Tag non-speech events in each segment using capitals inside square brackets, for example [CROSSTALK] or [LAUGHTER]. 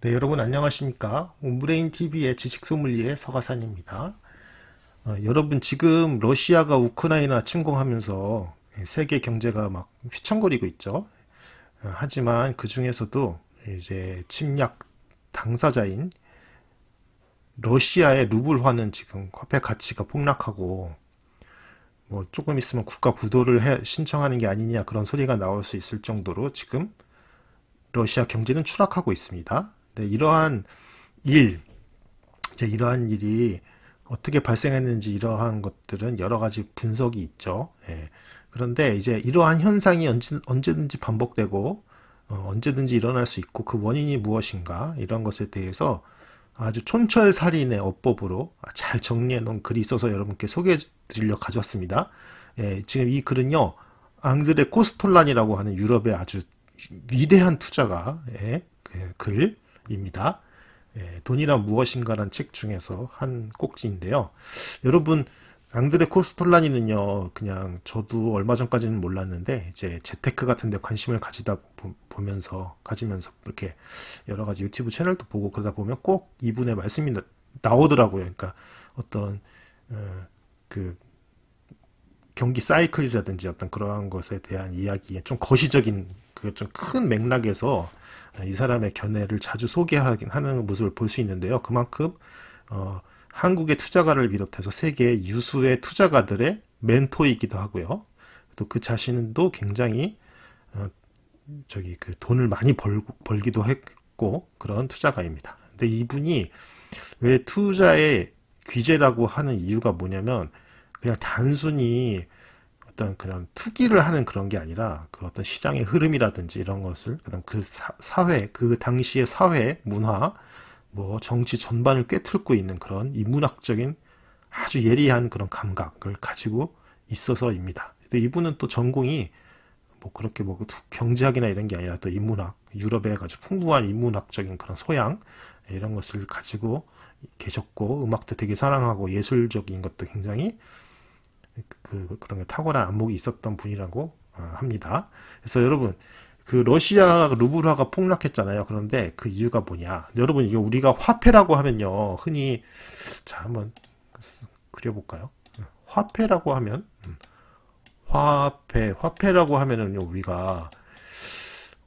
네, 여러분 안녕하십니까? 온브레인 TV의 지식 소믈리에 서가산입니다. 어, 여러분 지금 러시아가 우크라이나 침공하면서 세계 경제가 막 휘청거리고 있죠. 어, 하지만 그 중에서도 이제 침략 당사자인 러시아의 루블화는 지금 화폐 가치가 폭락하고 뭐 조금 있으면 국가 부도를 해, 신청하는 게 아니냐 그런 소리가 나올 수 있을 정도로 지금 러시아 경제는 추락하고 있습니다. 네, 이러한 일, 이제 이러한 일이 어떻게 발생했는지 이러한 것들은 여러 가지 분석이 있죠. 예. 그런데 이제 이러한 현상이 언제, 든지 반복되고 어, 언제든지 일어날 수 있고 그 원인이 무엇인가 이런 것에 대해서 아주 촌철살인의 어법으로 잘 정리해 놓은 글이 있어서 여러분께 소개해 드리려 가져왔습니다. 예, 지금 이 글은요. 앙드레 코스톨란이라고 하는 유럽의 아주 위대한 투자가 예, 그글 입니다. 예, 돈이란 무엇인가란책 중에서 한 꼭지인데요. 여러분 앙드레 코스톨라니는요, 그냥 저도 얼마 전까지는 몰랐는데, 이제 재테크 같은 데 관심을 가지다 보, 면서 가지면서 이렇게 여러 가지 유튜브 채널도 보고 그러다 보면 꼭 이분의 말씀이 나, 오더라고요 그러니까 어떤, 어, 그, 경기 사이클이라든지 어떤 그러한 것에 대한 이야기에 좀 거시적인, 그 좀 큰 맥락에서 아, 이 사람의 견해를 자주 소개하는 모습을 볼 수 있는데요. 그만큼 어, 한국의 투자가를 비롯해서 세계 유수의 투자가들의 멘토이기도 하고요. 또 그 자신도 굉장히 어, 저기 그 돈을 많이 벌, 벌기도 했고 그런 투자가입니다. 근데 이분이 왜 투자의 귀재라고 하는 이유가 뭐냐면 그냥 단순히 어떤 그런 투기를 하는 그런 게 아니라 그 어떤 시장의 흐름이라든지 이런 것을 그다음 그 사, 회그 당시의 사회 문화 뭐 정치 전반을 꿰뚫고 있는 그런 인문학적인 아주 예리한 그런 감각을 가지고 있어서입니다. 이분은 또 전공이 뭐 그렇게 뭐 경제학이나 이런 게 아니라 또 인문학 유럽에 아주 풍부한 인문학적인 그런 소양 이런 것을 가지고 계셨고 음악도 되게 사랑하고 예술적인 것도 굉장히 그, 그런 탁월한 안목이 있었던 분이라고 어, 합니다. 그래서 여러분 그 러시아 루블화가 폭락했잖아요. 그런데 그 이유가 뭐냐? 여러분 이게 우리가 화폐라고 하면요, 흔히 자 한번 그려볼까요? 화폐라고 하면 음, 화폐 화폐라고 하면은요 우리가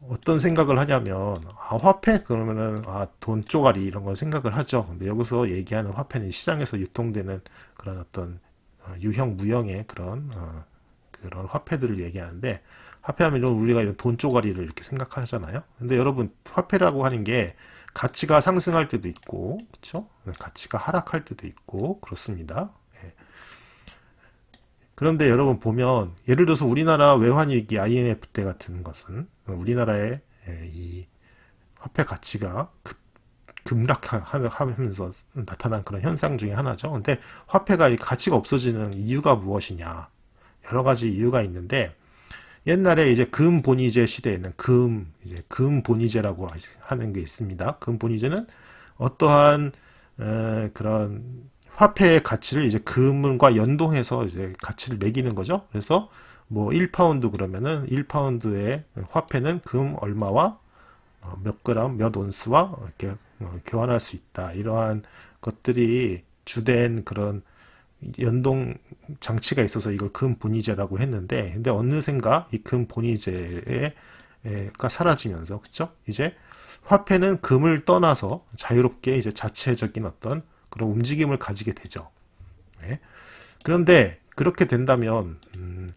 어떤 생각을 하냐면 아 화폐 그러면은 아돈 쪼가리 이런 걸 생각을 하죠. 근데 여기서 얘기하는 화폐는 시장에서 유통되는 그런 어떤 아, 유형 무형의 그런 어, 그런 화폐들을 얘기하는데 화폐하면 좀 우리가 이런 돈 쪼가리를 이렇게 생각하잖아요. 근데 여러분 화폐라고 하는 게 가치가 상승할 때도 있고 그렇 네, 가치가 하락할 때도 있고 그렇습니다. 예. 그런데 여러분 보면 예를 들어서 우리나라 외환위기 IMF 때 같은 것은 우리나라의 예, 이 화폐 가치가 급 급락하면서 나타난 그런 현상 중의 하나죠. 근데 화폐가 가치가 없어지는 이유가 무엇이냐? 여러 가지 이유가 있는데 옛날에 이제 금본위제 시대에는 금 이제 금본위제라고 하는 게 있습니다. 금본위제는 어떠한 에, 그런 화폐의 가치를 이제 금과 연동해서 이제 가치를 매기는 거죠. 그래서 뭐 1파운드 그러면은 1파운드의 화폐는 금 얼마와 어, 몇 그램 몇 온스와 이렇게 어, 교환할 수 있다. 이러한 것들이 주된 그런 연동 장치가 있어서 이걸 금본위제라고 했는데 근데 어느샌가 이 금본위제가 사라지면서 그쵸 이제 화폐는 금을 떠나서 자유롭게 이제 자체적인 어떤 그런 움직임을 가지게 되죠 네. 그런데 그렇게 된다면 음,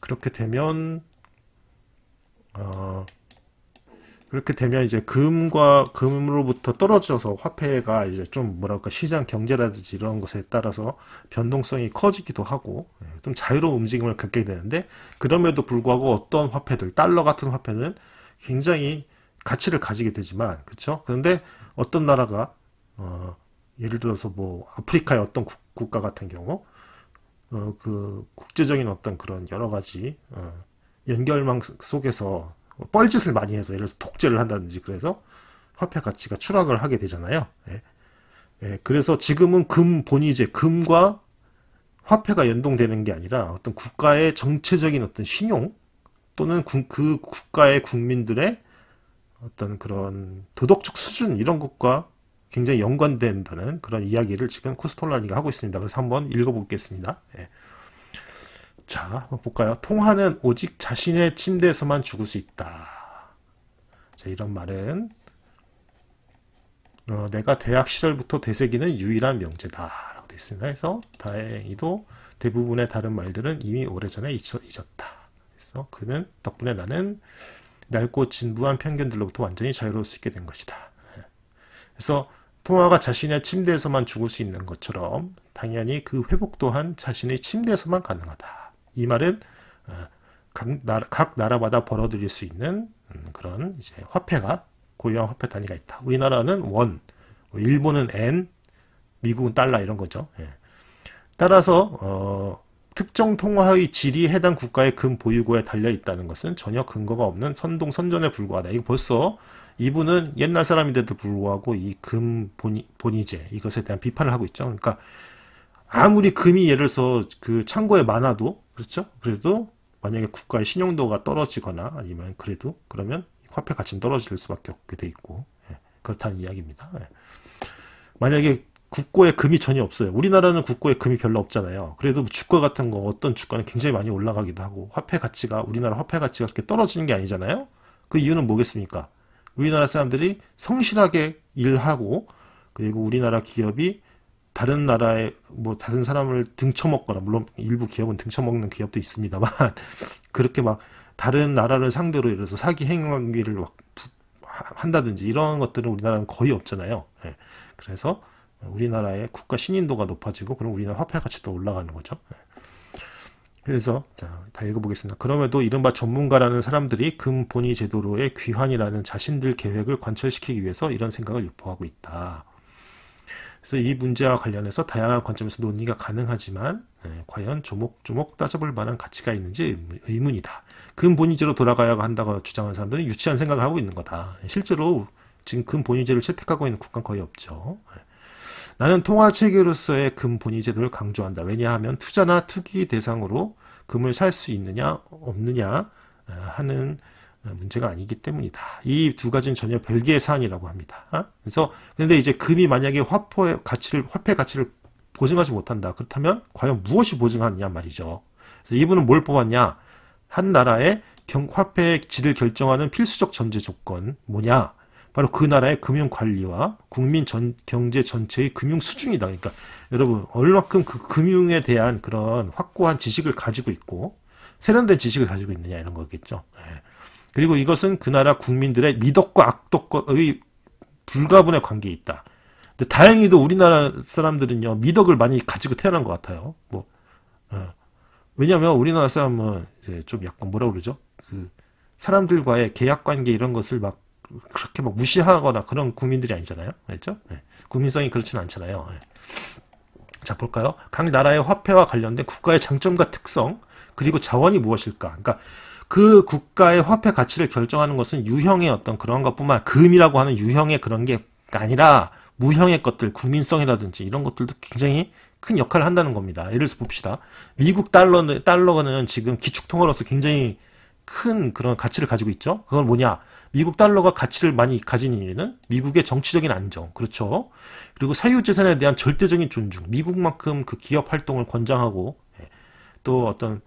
그렇게 되면 어, 그렇게 되면 이제 금과 금으로부터 떨어져서 화폐가 이제 좀 뭐랄까 시장 경제라든지 이런 것에 따라서 변동성이 커지기도 하고 예, 좀 자유로운 움직임을 갖게 되는데 그럼에도 불구하고 어떤 화폐들 달러 같은 화폐는 굉장히 가치를 가지게 되지만 그렇죠 그런데 어떤 나라가 어 예를 들어서 뭐 아프리카의 어떤 국, 국가 같은 경우 어그 국제적인 어떤 그런 여러 가지 어 연결망 속에서 뻘짓을 많이 해서 예를 들어서 독재를 한다든지 그래서 화폐 가치가 추락을 하게 되잖아요. 예. 예, 그래서 지금은 금 본이 이제 금과 화폐가 연동되는 게 아니라 어떤 국가의 정체적인 어떤 신용 또는 그 국가의 국민들의 어떤 그런 도덕적 수준 이런 것과 굉장히 연관된다는 그런 이야기를 지금 코스톨라니가 하고 있습니다. 그래서 한번 읽어보겠습니다. 예. 자, 한번 볼까요? 통화는 오직 자신의 침대에서만 죽을 수 있다. 자, 이런 말은 어, 내가 대학 시절부터 되새기는 유일한 명제다. 라고 되어 있습니다. 그래서 다행히도 대부분의 다른 말들은 이미 오래전에 잊었다. 그래서 그는 덕분에 나는 낡고 진부한 편견들로부터 완전히 자유로울 수 있게 된 것이다. 그래서 통화가 자신의 침대에서만 죽을 수 있는 것처럼 당연히 그 회복 또한 자신의 침대에서만 가능하다. 이 말은 어, 각, 나라, 마다 벌어들일 수 있는 음, 그런 이제 화폐가 고유한 화폐 단위가 있다. 우리나라는 원, 뭐 일본은 엔, 미국은 달러 이런 거죠. 예. 따라서 어, 특정 통화의 질이 해당 국가의 금 보유고에 달려 있다는 것은 전혀 근거가 없는 선동 선전에 불과하다. 이거 벌써 이분은 옛날 사람인데도 불구하고 이 금 본이제 이것에 대한 비판을 하고 있죠. 그러니까 아무리 금이 예를 들어서 그 창고에 많아도 그렇죠? 그래도 만약에 국가의 신용도가 떨어지거나 아니면 그래도 그러면 화폐 가치는 떨어질 수밖에 없게 돼 있고 예, 그렇다는 이야기입니다. 예. 만약에 국고에 금이 전혀 없어요. 우리나라는 국고에 금이 별로 없잖아요. 그래도 주가 같은 거 어떤 주가는 굉장히 많이 올라가기도 하고 화폐 가치가 우리나라 화폐 가치가 그렇게 떨어지는 게 아니잖아요. 그 이유는 뭐겠습니까? 우리나라 사람들이 성실하게 일하고 그리고 우리나라 기업이 다른 나라의 뭐 다른 사람을 등쳐먹거나 물론 일부 기업은 등쳐먹는 기업도 있습니다만 [LAUGHS] 그렇게 막 다른 나라를 상대로 예를서 사기 행위를 막 한다든지 이런 것들은 우리나라는 거의 없잖아요. 예. 그래서 우리나라의 국가 신인도가 높아지고 그럼 우리나라 화폐 가치도 올라가는 거죠. 예. 그래서 자, 다 읽어보겠습니다. 그럼에도 이른바 전문가라는 사람들이 금본위 제도로의 귀환이라는 자신들 계획을 관철시키기 위해서 이런 생각을 유포하고 있다. 그래서 이 문제와 관련해서 다양한 관점에서 논의가 가능하지만 예, 과연 조목조목 따져볼 만한 가치가 있는지 의문이다. 근본위제로 그 돌아가야 한다고 주장하는 사람들은 유치한 생각을 하고 있는 거다. 예, 실제로 지금 근본위제를 채택하고 있는 국가는 거의 없죠. 예. 나는 통화체계로서의 근본위제도를 강조한다. 왜냐하면 투자나 투기 대상으로 금을 살 수 있느냐 없느냐 예, 하는 문제가 아니기 때문이다. 이 두 가지는 전혀 별개의 사안이라고 합니다. 아? 그래서 근데 이제 금이 만약에 화포 가치를 화폐 가치를 보증하지 못한다. 그렇다면 과연 무엇이 보증하느냐 말이죠. 그래서 이분은 뭘 뽑았냐? 한 나라의 경, 화폐의 질을 결정하는 필수적 전제 조건 뭐냐? 바로 그 나라의 금융 관리와 국민 전, 경제 전체의 금융 수준이다. 그러니까 여러분 얼마큼 그 금융에 대한 그런 확고한 지식을 가지고 있고 세련된 지식을 가지고 있느냐 이런 거겠죠. 예. 그리고 이것은 그 나라 국민들의 미덕과 악덕과의 불가분의 관계에 있다. 근데 다행히도 우리나라 사람들은요 미덕을 많이 가지고 태어난 것 같아요. 뭐 어. 왜냐하면 우리나라 사람은 뭐, 이제 좀 약간 뭐라 그러죠? 그 사람들과의 계약 관계 이런 것을 막 그렇게 막 무시하거나 그런 국민들이 아니잖아요. 그죠 네. 국민성이 그렇진 않잖아요. 네. 자 볼까요? 각 나라의 화폐와 관련된 국가의 장점과 특성 그리고 자원이 무엇일까? 그러니까 그 국가의 화폐 가치를 결정하는 것은 유형의 어떤 그런 것뿐만 금이라고 하는 유형의 그런 게 아니라 무형의 것들, 국민성이라든지 이런 것들도 굉장히 큰 역할을 한다는 겁니다. 예를 들어 봅시다. 미국 달러, 달러는 지금 기축통화로서 굉장히 큰 그런 가치를 가지고 있죠. 그건 뭐냐? 미국 달러가 가치를 많이 가진 이유는 미국의 정치적인 안정, 그렇죠. 그리고 사유재산에 대한 절대적인 존중, 미국만큼 그 기업 활동을 권장하고 예, 또 어떤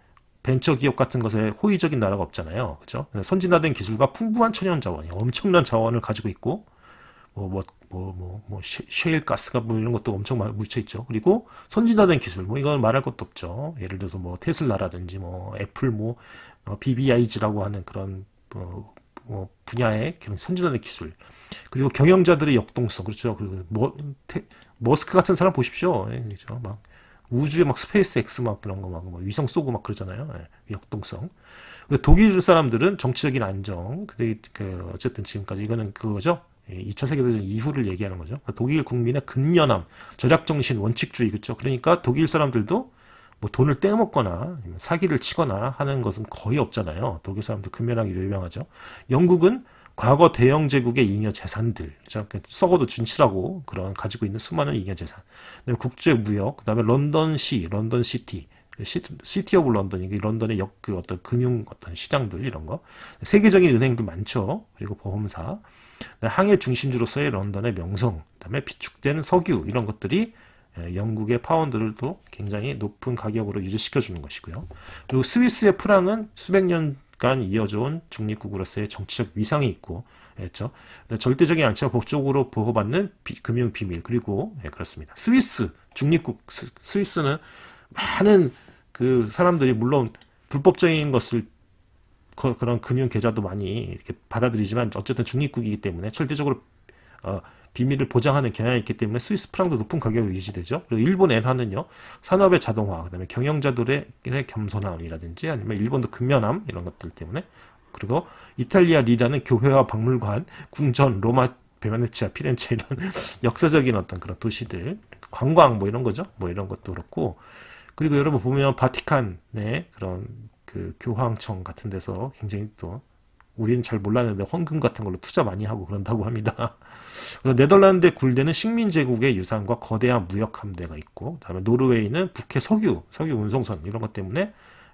벤처 기업 같은 것에 호의적인 나라가 없잖아요. 그죠? 선진화된 기술과 풍부한 천연 자원이 엄청난 자원을 가지고 있고, 뭐, 뭐, 뭐, 뭐, 뭐 셰일 가스가 뭐 이런 것도 엄청 묻혀있죠. 그리고 선진화된 기술, 뭐 이건 말할 것도 없죠. 예를 들어서 뭐 테슬라라든지 뭐 애플 뭐 BBIG라고 뭐 하는 그런 뭐, 뭐 분야의 선진화된 기술. 그리고 경영자들의 역동성, 그렇죠. 그리고 뭐, 테, 머스크 같은 사람 보십시오. 예, 그죠? 막 우주에 막 스페이스 X 막 그런 거막 뭐 위성 쏘고 막 그러잖아요. 예, 역동성. 독일 사람들은 정치적인 안정. 근데 그 어쨌든 지금까지 이거는 그거죠. 2차 예, 세계대전 이후를 얘기하는 거죠. 그러니까 독일 국민의 근면함, 절약정신, 원칙주의 그렇죠. 그러니까 독일 사람들도 뭐 돈을 떼먹거나 사기를 치거나 하는 것은 거의 없잖아요. 독일 사람도 근면하기로 유명하죠. 영국은 과거 대영 제국의 잉여 재산들, 썩어도 준치라고 그런 가지고 있는 수많은 잉여 재산, 그다음에 국제 무역, 그다음에 런던시, 런던 시티, 시티 오브 런던, 이게 런던의 역, 그 어떤 금융 어떤 시장들 이런 거, 세계적인 은행도 많죠. 그리고 보험사, 항해 중심지로서의 런던의 명성, 그다음에 비축된 석유 이런 것들이 예, 영국의 파운드를 또 굉장히 높은 가격으로 유지시켜 주는 것이고요. 그리고 스위스의 프랑은 수백 년간 이어져온 중립국으로서의 정치적 위상이 있고 그렇죠. 절대적인 양치와 법적으로 보호받는 비, 금융 비밀 그리고 예, 그렇습니다. 스위스 중립국 스, 위스는 많은 그 사람들이 물론 불법적인 것을 그, 그런 금융 계좌도 많이 이렇게 받아들이지만 어쨌든 중립국이기 때문에 절대적으로 어, 비밀을 보장하는 경향이 있기 때문에 스위스 프랑도 높은 가격으로 유지되죠. 그리고 일본 엔화는요, 산업의 자동화, 그다음에 경영자들의 겸손함이라든지 아니면 일본도 근면함 이런 것들 때문에 그리고 이탈리아 리라는 교회와 박물관, 궁전, 로마 베네치아, 피렌체 이런 [LAUGHS] 역사적인 어떤 그런 도시들, 관광 뭐 이런 거죠. 뭐 이런 것도 그렇고 그리고 여러분 보면 바티칸의 그런 그 교황청 같은 데서 굉장히 또 우리는 잘 몰랐는데 헌금 같은 걸로 투자 많이 하고 그런다고 합니다. 네덜란드 굴대는 식민 제국의 유산과 거대한 무역 함대가 있고 그다음에 노르웨이는 북해 석유, 석유 운송선 이런 것 때문에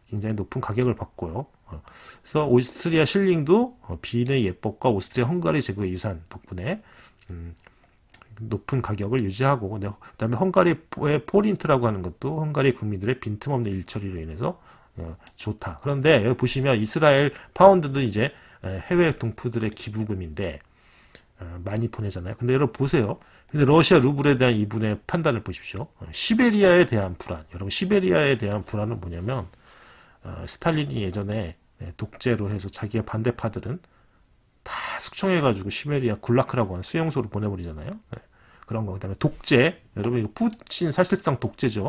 굉장히 높은 가격을 받고요. 어, 그래서 오스트리아 실링도 어, 비인의 예법과 오스트리아 헝가리 제국의 유산 덕분에 음, 높은 가격을 유지하고 그다음에 헝가리의 포린트라고 하는 것도 헝가리 국민들의 빈틈없는 일처리로 인해서 어, 좋다. 그런데 여기 보시면 이스라엘 파운드도 이제 예, 해외 동포들의 기부금인데 어, 많이 보내잖아요. 근데 여러분 보세요. 근데 러시아 루블에 대한 이분의 판단을 보십시오. 어, 시베리아에 대한 불안. 여러분 시베리아에 대한 불안은 뭐냐면 어, 스탈린이 예전에 예, 독재로 해서 자기의 반대파들은 다 숙청해가지고 시베리아 굴라크라고 하는 수용소로 보내버리잖아요. 예, 그런 거. 그다음에 독재. 여러분 이거 푸친 사실상 독재죠.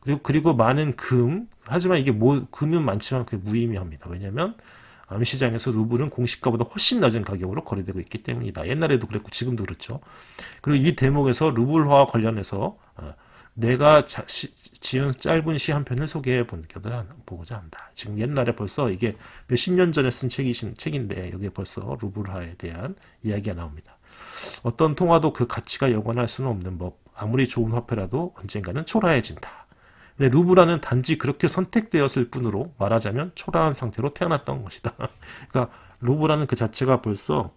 그리고 그리고 많은 금. 하지만 이게 뭐 금은 많지만 그게 무의미합니다. 왜냐하면 시장에서 루블은 공시가보다 훨씬 낮은 가격으로 거래되고 있기 때문이다. 옛날에도 그랬고 지금도 그렇죠. 그리고 이 대목에서 루블화와 관련해서 어, 내가 자, 시, 지은 짧은 시 한 편을 소개해 본 보고자 한다. 지금 옛날에 벌써 이게 몇십 년 전에 쓴 책이신 책인데 여기에 벌써 루블화에 대한 이야기가 나옵니다. 어떤 통화도 그 가치가 여원할 수는 없는 법. 아무리 좋은 화폐라도 언젠가는 초라해진다. 근데 네, 루브라는 단지 그렇게 선택되었을 뿐으로 말하자면 초라한 상태로 태어났던 것이다. [LAUGHS] 그러니까 루브라는 그 자체가 벌써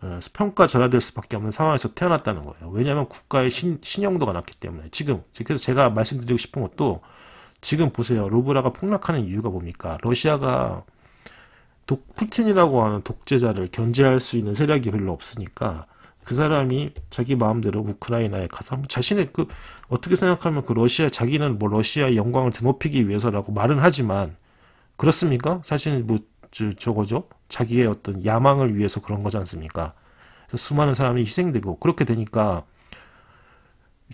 어, 평가전하될 수밖에 없는 상황에서 태어났다는 거예요. 왜냐하면 국가의 신, 신용도가 낮기 때문에 지금 그래서 제가 말씀드리고 싶은 것도 지금 보세요. 루브라가 폭락하는 이유가 뭡니까? 러시아가 독, 푸틴이라고 하는 독재자를 견제할 수 있는 세력이 별로 없으니까 그 사람이 자기 마음대로 우크라이나에 가서 자신의 그 어떻게 생각하면 그 러시아 자기는 뭐 러시아의 영광을 드높이기 위해서라고 말은 하지만 그렇습니까? 사실은 뭐 저, 저거죠. 자기의 어떤 야망을 위해서 그런 거지 않습니까? 그래서 수많은 사람이 희생되고 그렇게 되니까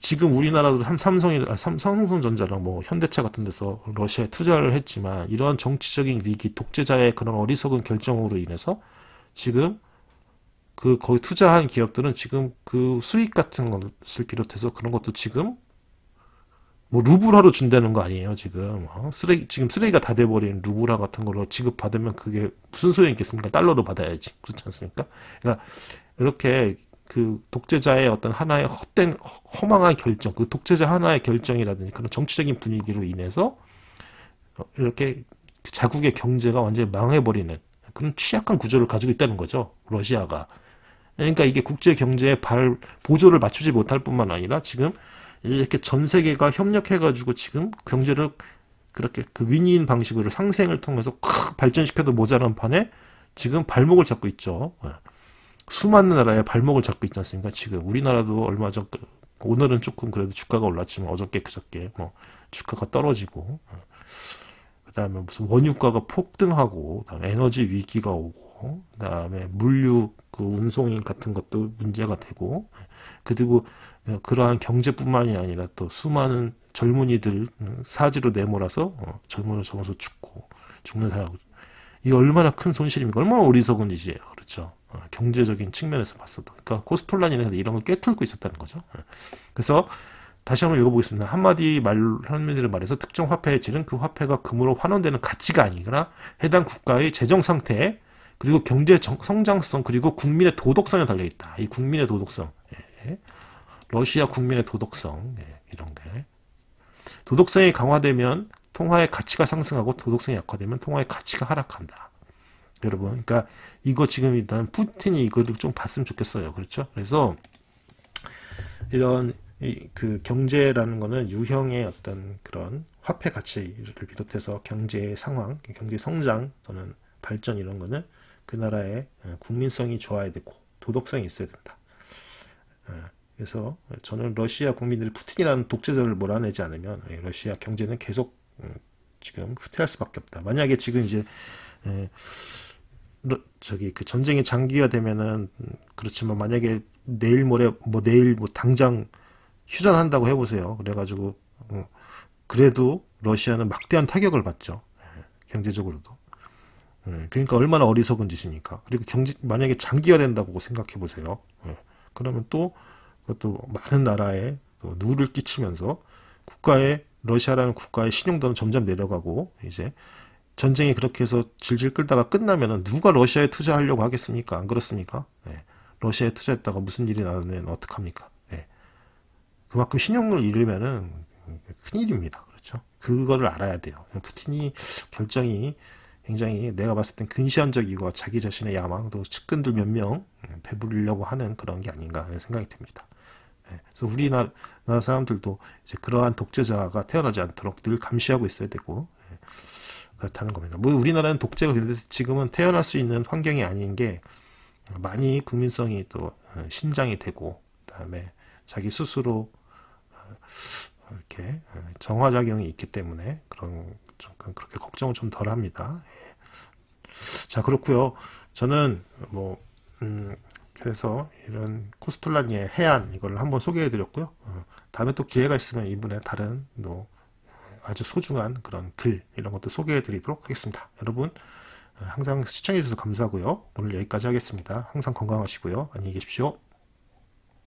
지금 우리나라도 삼성이 아, 삼성전자랑 뭐 현대차 같은 데서 러시아에 투자를 했지만 이러한 정치적인 위기 독재자의 그런 어리석은 결정으로 인해서 지금 그 거기 투자한 기업들은 지금 그 수익 같은 것을 비롯해서 그런 것도 지금 뭐 루블화로 준다는 거 아니에요 지금 어? 쓰레기 지금 쓰레기가 다 돼버린 루블화 같은 걸로 지급받으면 그게 무슨 소용이 있겠습니까 달러로 받아야지 그렇지 않습니까 그러니까 이렇게 그 독재자의 어떤 하나의 헛된 허망한 결정 그 독재자 하나의 결정이라든지 그런 정치적인 분위기로 인해서 어, 이렇게 그 자국의 경제가 완전히 망해버리는 그런 취약한 구조를 가지고 있다는 거죠 러시아가 그러니까 이게 국제 경제에 발 보조를 맞추지 못할 뿐만 아니라 지금 이렇게 전 세계가 협력해가지고 지금 경제를 그렇게 그 윈윈 방식으로 상생을 통해서 크 발전시켜도 모자란 판에 지금 발목을 잡고 있죠. 예. 수많은 나라의 발목을 잡고 있지 않습니까? 지금 우리나라도 얼마 전 그 오늘은 조금 그래도 주가가 올랐지만 어저께 그저께 뭐 주가가 떨어지고 예. 그다음에 무슨 원유가가 폭등하고 에너지 위기가 오고 그다음에 물류 그 운송 인 같은 것도 문제가 되고 그리고 그러한 경제뿐만이 아니라 또 수많은 젊은이들 음, 사지로 내몰아서 어, 젊은을 어서 죽고 죽는 사람 이 얼마나 큰 손실입니까? 얼마나 어리석은 짓이에요. 그렇죠. 어, 경제적인 측면에서 봤어도. 그러니까 코스톨란이나 이런 걸 꿰뚫고 있었다는 거죠. 어, 그래서 다시 한번 읽어보겠습니다. 한마디 말, 한마디를 말해서 특정 화폐의 질은 그 화폐가 금으로 환원되는 가치가 아니거나 해당 국가의 재정 상태에 그리고 경제 성장성 그리고 국민의 도덕성에 달려 있다. 이 국민의 도덕성, 예. 러시아 국민의 도덕성 예. 이런 게 도덕성이 강화되면 통화의 가치가 상승하고 도덕성이 약화되면 통화의 가치가 하락한다. 여러분, 그러니까 이거 지금 일단 푸틴이 이거를 좀 봤으면 좋겠어요. 그렇죠? 그래서 이런 이, 그 경제라는 거는 유형의 어떤 그런 화폐 가치를 비롯해서 경제 상황, 경제 성장 또는 발전 이런 거는 그 나라의 예, 국민성이 좋아야 되고 도덕성이 있어야 된다. 예, 그래서 저는 러시아 국민들이 푸틴이라는 독재자를 몰아내지 않으면 예, 러시아 경제는 계속 음, 지금 후퇴할 수밖에 없다. 만약에 지금 이제 저기 그 전쟁이 장기화되면은 음, 그렇지만 만약에 내일 모레 뭐 내일 뭐 당장 휴전한다고 해보세요. 그래가지고 어, 그래도 러시아는 막대한 타격을 받죠. 경제적으로도. 예, 그러니까 얼마나 어리석은 짓입니까? 그리고 경제 만약에 장기화된다고 생각해 보세요. 예, 그러면 또 그것도 많은 나라에 누를 끼치면서 국가의 러시아라는 국가의 신용도는 점점 내려가고 이제 전쟁이 그렇게 해서 질질 끌다가 끝나면은 누가 러시아에 투자하려고 하겠습니까? 안 그렇습니까? 예, 러시아에 투자했다가 무슨 일이 나면 어떡합니까? 그만큼 신용을 잃으면은 큰일입니다. 그렇죠? 그거를 알아야 돼요. 푸틴이 결정이 굉장히 내가 봤을 땐 근시안적이고 자기 자신의 야망 도 측근들 몇명 음, 배부리려고 하는 그런 게 아닌가 하는 생각이 듭니다. 예, 그래서 우리나라 사람들도 이제 그러한 독재자가 태어나지 않도록 늘 감시하고 있어야 되고 예, 그렇다는 겁니다. 뭐 우리나라는 독재가 되는데 지금은 태어날 수 있는 환경이 아닌 게 많이 국민성이 또 어, 신장이 되고 그다음에 자기 스스로 어, 이렇게 어, 정화작용이 있기 때문에 그런 잠깐 그렇게 걱정을 좀 덜 합니다. 예. 자 그렇고요. 저는 뭐 음, 그래서 이런 코스톨라니의 해안 이걸 한번 소개해드렸고요. 어, 다음에 또 기회가 있으면 이분의 다른 또 아주 소중한 그런 글 이런 것도 소개해드리도록 하겠습니다. 여러분 항상 시청해주셔서 감사하고요. 오늘 여기까지 하겠습니다. 항상 건강하시고요. 안녕히 계십시오.